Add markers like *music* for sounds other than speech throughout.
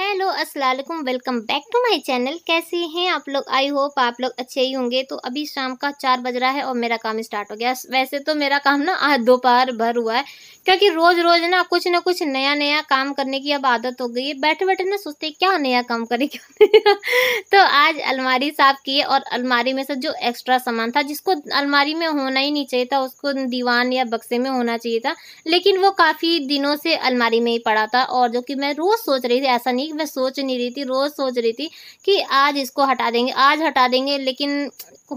Hey! Hello अस्सलाम वालेकुम welcome back to my channel कैसे हैं आप लोग आई होप आप लोग अच्छे ही होंगे तो अभी शाम का चार बज रहा है और मेरा काम स्टार्ट हो गया वैसे तो मेरा काम ना आज दोपहर भर हुआ है क्योंकि रोज़ रोज़ ना कुछ ना कुछ नया नया काम करने की अब आदत हो गई है बैठे बैठे ना सोचते क्या नया काम करें क्या *laughs* तो आज अलमारी साफ़ किए और अलमारी में से जो एक्स्ट्रा सामान था जिसको अलमारी में होना ही नहीं चाहिए था उसको दीवान या बक्से में होना चाहिए था लेकिन वो काफ़ी दिनों से अलमारी में ही पड़ा था और जो कि मैं रोज़ सोच रही थी ऐसा नहीं मैं सोच नहीं रही थी रोज़ सोच रही थी कि आज इसको हटा देंगे आज हटा देंगे लेकिन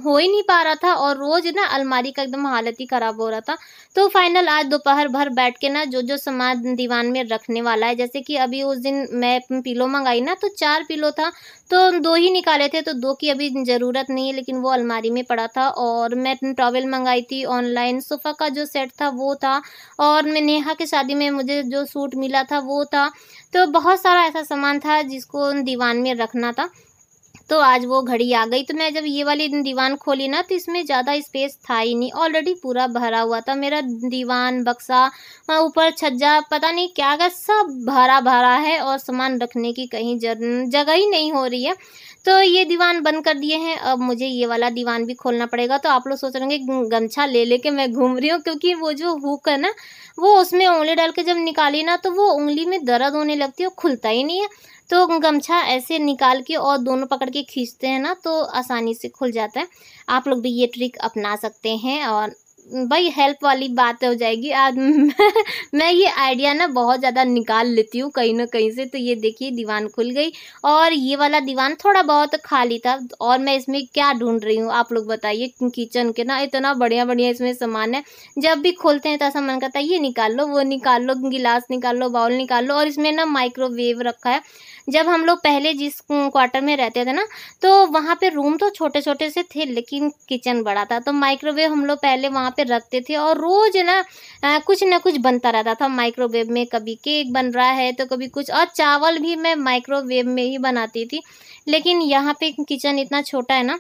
हो ही नहीं पा रहा था और रोज़ ना अलमारी का एकदम हालत ही ख़राब हो रहा था तो फाइनल आज दोपहर भर बैठ के ना जो जो सामान दीवान में रखने वाला है जैसे कि अभी उस दिन मैं पिलो मंगाई ना तो चार पिलो था तो दो ही निकाले थे तो दो की अभी ज़रूरत नहीं है लेकिन वो अलमारी में पड़ा था और मैं टॉवल मंगाई थी ऑनलाइन सोफ़ा का जो सेट था वो था और मैं नेहा की शादी में मुझे जो सूट मिला था वो था तो बहुत सारा ऐसा सामान था जिसको दीवान में रखना था तो आज वो घड़ी आ गई तो मैं जब ये वाली दीवान खोली ना तो इसमें ज़्यादा स्पेस था ही नहीं ऑलरेडी पूरा भरा हुआ था मेरा दीवान बक्सा ऊपर छज्जा पता नहीं क्या क्या सब भरा भरा है और सामान रखने की कहीं जगह ही नहीं हो रही है तो ये दीवान बंद कर दिए हैं अब मुझे ये वाला दीवान भी खोलना पड़ेगा तो आप लोग सोच रहे होंगे गमछा ले लेके मैं घूम रही हूँ क्योंकि वो जो हुक है ना वो उसमें उंगली डाल के जब निकाली ना तो वो उंगली में दर्द होने लगती है खुलता ही नहीं है तो गमछा ऐसे निकाल के और दोनों पकड़ के खींचते हैं ना तो आसानी से खुल जाता है आप लोग भी ये ट्रिक अपना सकते हैं और भाई हेल्प वाली बात हो जाएगी आज *laughs* मैं ये आइडिया ना बहुत ज़्यादा निकाल लेती हूँ कहीं ना कहीं से तो ये देखिए दीवान खुल गई और ये वाला दीवान थोड़ा बहुत खाली था और मैं इसमें क्या ढूंढ रही हूँ आप लोग बताइए किचन के ना इतना बढ़िया बढ़िया इसमें सामान है जब भी खोलते हैं तो ऐसा मन करता है ये निकाल लो वो निकाल लो गिलास निकाल लो बाउल निकाल लो और इसमें ना माइक्रोवेव रखा है जब हम लोग पहले जिस क्वार्टर में रहते थे ना तो वहाँ पे रूम तो छोटे छोटे से थे लेकिन किचन बड़ा था तो माइक्रोवेव हम लोग पहले वहाँ पे रखते थे और रोज़ ना आ, कुछ ना कुछ बनता रहता था माइक्रोवेव में कभी केक बन रहा है तो कभी कुछ और चावल भी मैं माइक्रोवेव में ही बनाती थी लेकिन यहाँ पे किचन इतना छोटा है ना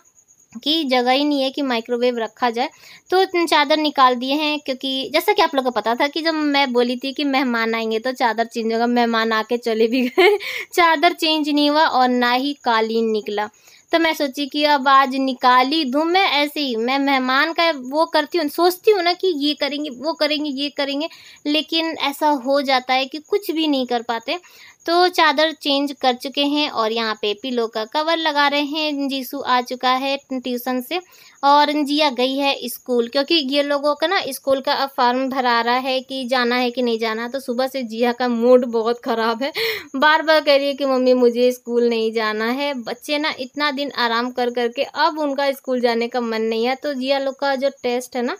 की जगह ही नहीं है कि माइक्रोवेव रखा जाए तो चादर निकाल दिए हैं क्योंकि जैसा कि आप लोग को पता था कि जब मैं बोली थी कि मेहमान आएंगे तो चादर चेंज होगा मेहमान आके चले भी गए *laughs* चादर चेंज नहीं हुआ और ना ही कालीन निकला तो मैं सोची कि अब आज निकाली दूँ मैं ऐसे ही मैं मेहमान का वो करती हूँ सोचती हूँ ना कि ये करेंगे वो करेंगे ये करेंगे लेकिन ऐसा हो जाता है कि कुछ भी नहीं कर पाते तो चादर चेंज कर चुके हैं और यहाँ पे पिलो का कवर लगा रहे हैं जीसू आ चुका है ट्यूशन से और जिया गई है स्कूल क्योंकि ये लोगों का ना स्कूल का अब फॉर्म भरा रहा है कि जाना है कि नहीं जाना तो सुबह से जिया का मूड बहुत ख़राब है बार बार कह रही है कि मम्मी मुझे स्कूल नहीं जाना है बच्चे ना इतना दिन आराम कर करके अब उनका स्कूल जाने का मन नहीं है तो जिया लोग का जो टेस्ट है ना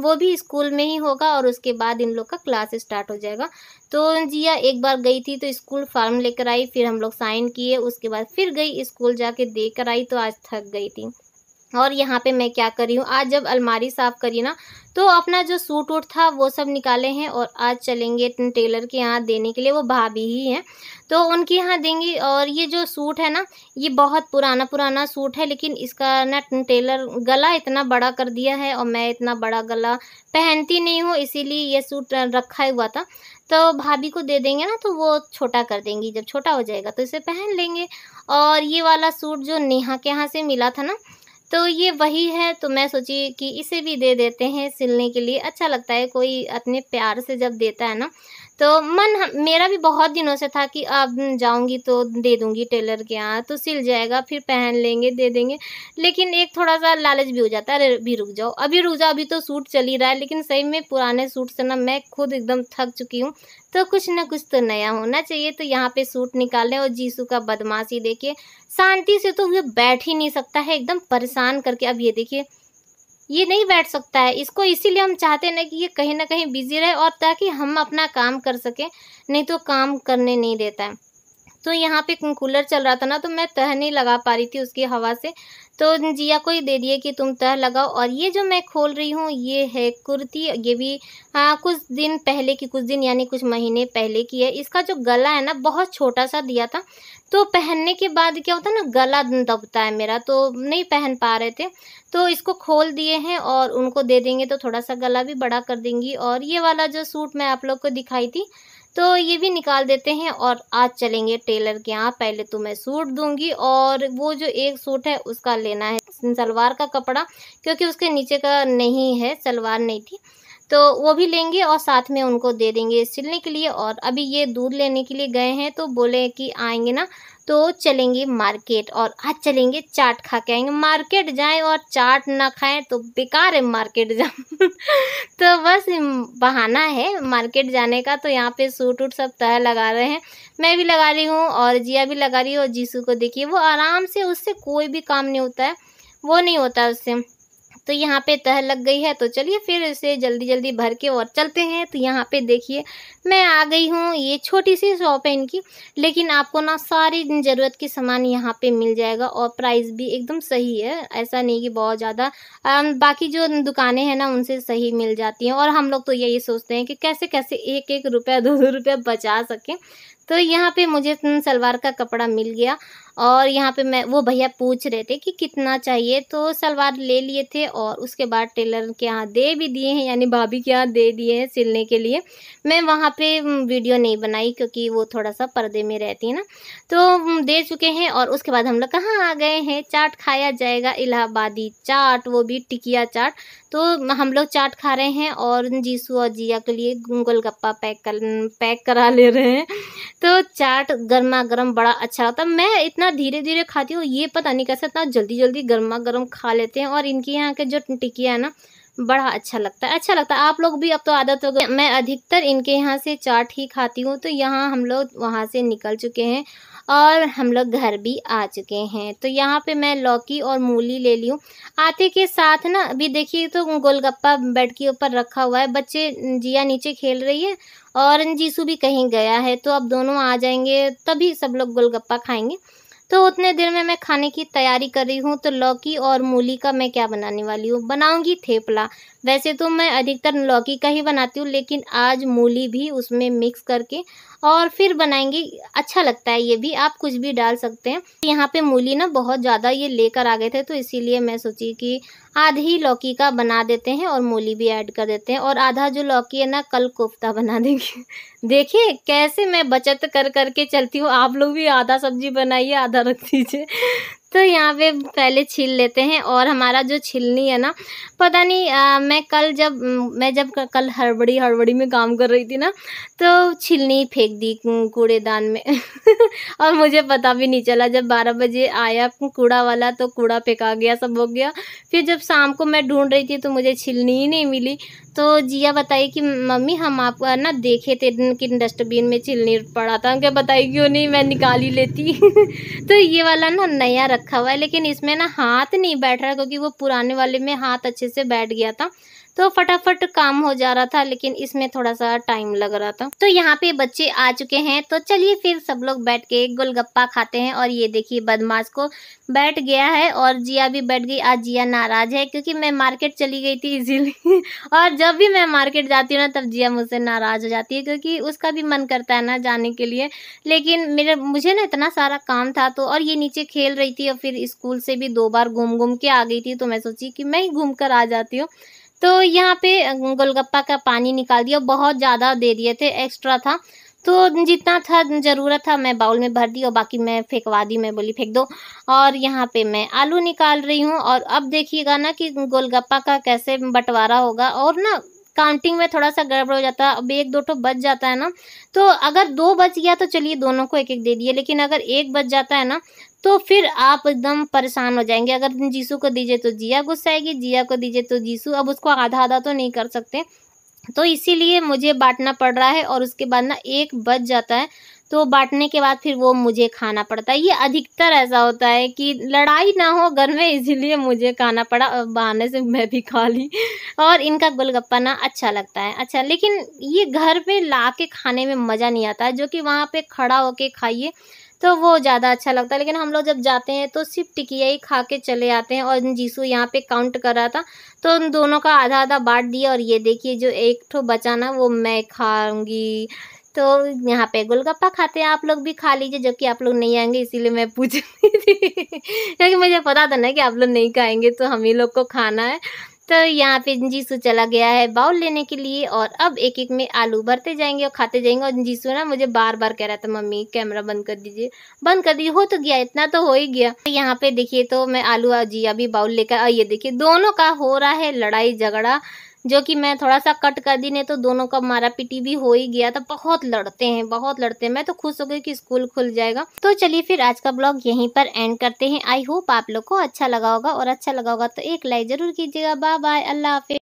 वो भी स्कूल में ही होगा और उसके बाद इन लोग का क्लास स्टार्ट हो जाएगा तो जिया एक बार गई थी तो स्कूल फॉर्म लेकर आई फिर हम लोग साइन किए उसके बाद फिर गई स्कूल जाके दे कर आई तो आज थक गई थी और यहाँ पे मैं क्या करी हूँ आज जब अलमारी साफ़ करी ना तो अपना जो सूट वूट था वो सब निकाले हैं और आज चलेंगे टेलर के यहाँ देने के लिए वो भाभी ही हैं तो उनके यहाँ देंगी और ये जो सूट है ना ये बहुत पुराना पुराना सूट है लेकिन इसका ना टेलर गला इतना बड़ा कर दिया है और मैं इतना बड़ा गला पहनती नहीं हूँ इसीलिए ये सूट रखा हुआ था तो भाभी को दे देंगे ना तो वो छोटा कर देंगी जब छोटा हो जाएगा तो इसे पहन लेंगे और ये वाला सूट जो नेहा के यहाँ से मिला था ना तो ये वही है तो मैं सोची कि इसे भी दे देते हैं सिलने के लिए अच्छा लगता है कोई अपने प्यार से जब देता है ना तो मन हम, मेरा भी बहुत दिनों से था कि अब जाऊंगी तो दे दूंगी टेलर के यहाँ तो सिल जाएगा फिर पहन लेंगे दे देंगे लेकिन एक थोड़ा सा लालच भी हो जाता है अभी रुक जाओ अभी रुक जाओ अभी तो सूट चल ही रहा है लेकिन सही में पुराने सूट से ना मैं खुद एकदम थक चुकी हूँ तो कुछ ना कुछ तो नया होना चाहिए तो यहाँ पे सूट निकाले और जीसू का बदमाशी देखिए शांति से तो वह बैठ ही नहीं सकता है एकदम परेशान करके अब ये देखिए ये नहीं बैठ सकता है इसको इसीलिए हम चाहते ना कि ये कहीं ना कहीं बिजी रहे और ताकि हम अपना काम कर सकें नहीं तो काम करने नहीं देता है तो यहाँ पे कूलर चल रहा था ना तो मैं तह नहीं लगा पा रही थी उसकी हवा से तो जिया को ही दे दिए कि तुम तह लगाओ और ये जो मैं खोल रही हूँ ये है कुर्ती ये भी आ, कुछ दिन पहले की कुछ दिन यानी कुछ महीने पहले की है इसका जो गला है ना बहुत छोटा सा दिया था तो पहनने के बाद क्या होता है ना गला दबता है मेरा तो नहीं पहन पा रहे थे तो इसको खोल दिए हैं और उनको दे देंगे तो थोड़ा सा गला भी बड़ा कर देंगी और ये वाला जो सूट मैं आप लोग को दिखाई थी तो ये भी निकाल देते हैं और आज चलेंगे टेलर के यहाँ पहले तो मैं सूट दूंगी और वो जो एक सूट है उसका लेना है सलवार का कपड़ा क्योंकि उसके नीचे का नहीं है सलवार नहीं थी तो वो भी लेंगे और साथ में उनको दे देंगे सिलने के लिए और अभी ये दूध लेने के लिए गए हैं तो बोले कि आएंगे ना तो चलेंगे मार्केट और आज चलेंगे चाट खा के आएंगे मार्केट जाएं और चाट ना खाएं तो बेकार है मार्केट जाऊँ *laughs* तो बस बहाना है मार्केट जाने का तो यहाँ पे सूट उट सब तह लगा रहे हैं मैं भी लगा रही हूँ और जिया भी लगा रही हूँ और जीसू को देखिए वो आराम से उससे कोई भी काम नहीं होता है वो नहीं होता उससे तो यहाँ पे तह लग गई है तो चलिए फिर इसे जल्दी जल्दी भर के और चलते हैं तो यहाँ पे देखिए मैं आ गई हूँ ये छोटी सी शॉप है इनकी लेकिन आपको ना सारी ज़रूरत की सामान यहाँ पे मिल जाएगा और प्राइस भी एकदम सही है ऐसा नहीं कि बहुत ज़्यादा बाकी जो दुकानें हैं ना उनसे सही मिल जाती हैं और हम लोग तो यही सोचते हैं कि कैसे कैसे एक एक रुपया दो दो रुपया बचा सकें तो यहाँ पे मुझे सलवार का कपड़ा मिल गया और यहाँ पे मैं वो भैया पूछ रहे थे कि कितना चाहिए तो सलवार ले लिए थे और उसके बाद टेलर के यहाँ दे भी दिए हैं यानी भाभी के यहाँ दे दिए हैं सिलने के लिए मैं वहाँ पे वीडियो नहीं बनाई क्योंकि वो थोड़ा सा पर्दे में रहती है ना तो दे चुके हैं और उसके बाद हम लोग कहाँ आ गए हैं चाट खाया जाएगा इलाहाबादी चाट वो भी टिकिया चाट तो हम लोग चाट खा रहे हैं और जीसू और जिया के लिए गोलगप्पा पैक कर पैक करा ले रहे हैं तो चाट गर्मा गर्म बड़ा अच्छा लगता है मैं इतना धीरे धीरे खाती हूँ ये पता नहीं कैसे इतना जल्दी जल्दी गर्मा गर्म खा लेते हैं और इनके यहाँ के जो टिकिया है ना बड़ा अच्छा लगता है अच्छा लगता है आप लोग भी अब तो आदत हो गई मैं अधिकतर इनके यहाँ से चाट ही खाती हूँ तो यहाँ हम लोग वहाँ से निकल चुके हैं और हम लोग घर भी आ चुके हैं तो यहाँ पे मैं लौकी और मूली ले ली हूँ आते के साथ ना अभी देखिए तो गोलगप्पा बेड के ऊपर रखा हुआ है बच्चे जिया नीचे खेल रही है और जीसू भी कहीं गया है तो अब दोनों आ जाएंगे तभी सब लोग गोलगप्पा खाएंगे तो उतने देर में मैं खाने की तैयारी कर रही हूँ तो लौकी और मूली का मैं क्या बनाने वाली हूँ बनाऊंगी थेपला वैसे तो मैं अधिकतर लौकी का ही बनाती हूँ लेकिन आज मूली भी उसमें मिक्स करके और फिर बनाएंगे अच्छा लगता है ये भी आप कुछ भी डाल सकते हैं यहाँ पे मूली ना बहुत ज़्यादा ये लेकर आ गए थे तो इसीलिए मैं सोची कि आधी लौकी का बना देते हैं और मूली भी ऐड कर देते हैं और आधा जो लौकी है ना कल कोफ्ता बना देंगे *laughs* देखिए कैसे मैं बचत कर करके चलती हूँ आप लोग भी आधा सब्जी बनाइए आधा रख दीजिए तो यहाँ पे पहले छील लेते हैं और हमारा जो छिलनी है ना पता नहीं आ, मैं कल जब मैं जब कल हड़बड़ी हड़बड़ी में काम कर रही थी ना तो छिलनी फेंक दी कूड़ेदान में *laughs* और मुझे पता भी नहीं चला जब बारह बजे आया कूड़ा वाला तो कूड़ा फेंका गया सब हो गया फिर जब शाम को मैं ढूंढ रही थी तो मुझे छिलनी ही नहीं मिली तो जिया बताई कि मम्मी हम आप ना देखे थे कि डस्टबिन में चिलनी पड़ा था क्या बताई क्यों नहीं मैं निकाल ही लेती *laughs* तो ये वाला ना नया रखा हुआ है लेकिन इसमें ना हाथ नहीं बैठ रहा क्योंकि वो पुराने वाले में हाथ अच्छे से बैठ गया था तो फटाफट काम हो जा रहा था लेकिन इसमें थोड़ा सा टाइम लग रहा था तो यहाँ पे बच्चे आ चुके हैं तो चलिए फिर सब लोग बैठ के गोलगप्पा खाते हैं और ये देखिए बदमाश को बैठ गया है और जिया भी बैठ गई आज जिया नाराज है क्योंकि मैं मार्केट चली गई थी इसीलिए *laughs* और जब जब भी मैं मार्केट जाती हूँ ना तब जिया मुझसे नाराज़ हो जाती है क्योंकि उसका भी मन करता है ना जाने के लिए लेकिन मेरे मुझे ना इतना सारा काम था तो और ये नीचे खेल रही थी और फिर स्कूल से भी दो बार घूम घूम के आ गई थी तो मैं सोची कि मैं ही घूम कर आ जाती हूँ तो यहाँ पे गोलगप्पा का पानी निकाल दिया बहुत ज़्यादा दे दिए थे एक्स्ट्रा था तो जितना था ज़रूरत था मैं बाउल में भर दी और बाकी मैं फेंकवा दी मैं बोली फेंक दो और यहाँ पे मैं आलू निकाल रही हूँ और अब देखिएगा ना कि गोलगप्पा का कैसे बंटवारा होगा और ना काउंटिंग में थोड़ा सा गड़बड़ हो जाता है अब एक दो तो बच जाता है ना तो अगर दो बच गया तो चलिए दोनों को एक एक दे दिए लेकिन अगर एक बच जाता है ना तो फिर आप एकदम परेशान हो जाएंगे अगर जीसू को दीजिए तो जिया गुस्साएगी जिया को दीजिए तो जीसू अब उसको आधा आधा तो नहीं कर सकते तो इसीलिए मुझे बांटना पड़ रहा है और उसके बाद ना एक बच जाता है तो बांटने के बाद फिर वो मुझे खाना पड़ता है ये अधिकतर ऐसा होता है कि लड़ाई ना हो घर में इसीलिए मुझे खाना पड़ा और बहाने से मैं भी खा ली और इनका गोलगप्पा ना अच्छा लगता है अच्छा लेकिन ये घर पे ला के खाने में मज़ा नहीं आता है जो कि वहाँ पे खड़ा होके खाइए तो वो ज़्यादा अच्छा लगता है लेकिन हम लोग जब जाते हैं तो सिर्फ टिकिया ही खा के चले आते हैं और जीसू यहाँ पे काउंट कर रहा था तो उन दोनों का आधा आधा बांट दिया और ये देखिए जो एक ठो बचा ना वो मैं खाऊंगी तो यहाँ पे गोलगप्पा खाते हैं आप लोग भी खा लीजिए जबकि आप लोग नहीं आएंगे इसीलिए मैं पूछ रही थी *laughs* क्योंकि मुझे पता था ना कि आप लोग नहीं खाएंगे तो हम ही लोग को खाना है तो यहाँ पे जीसू चला गया है बाउल लेने के लिए और अब एक एक में आलू भरते जाएंगे और खाते जाएंगे और जीसू ना मुझे बार बार कह रहा था मम्मी कैमरा बंद कर दीजिए बंद कर दीजिए हो तो गया इतना तो हो ही गया तो यहाँ पे देखिए तो मैं आलू और जिया भी बाउल लेकर ये देखिए दोनों का हो रहा है लड़ाई झगड़ा जो कि मैं थोड़ा सा कट कर दी नहीं तो दोनों का मारा पीटी भी हो ही गया था बहुत लड़ते हैं बहुत लड़ते हैं मैं तो खुश हो गई कि स्कूल खुल जाएगा तो चलिए फिर आज का ब्लॉग यहीं पर एंड करते हैं आई होप आप लोग को अच्छा लगा होगा और अच्छा लगा होगा तो एक लाइक जरूर कीजिएगा बाय बाय अल्लाह हाफिज